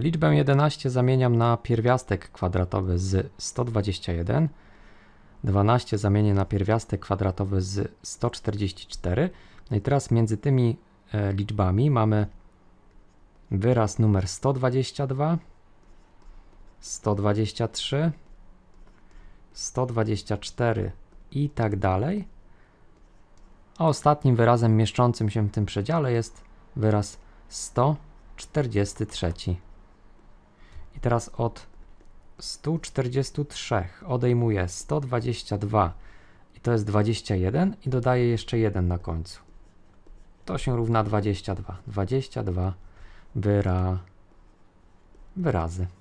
Liczbę 11 zamieniam na pierwiastek kwadratowy z 121, 12 zamienię na pierwiastek kwadratowy z 144. No i teraz między tymi e, liczbami mamy wyraz numer 122, 123, 124 i tak dalej. A ostatnim wyrazem mieszczącym się w tym przedziale jest wyraz 143. I teraz od 143 odejmuję 122 i to jest 21 i dodaję jeszcze 1 na końcu. To się równa 22. 22 wyra... wyrazy.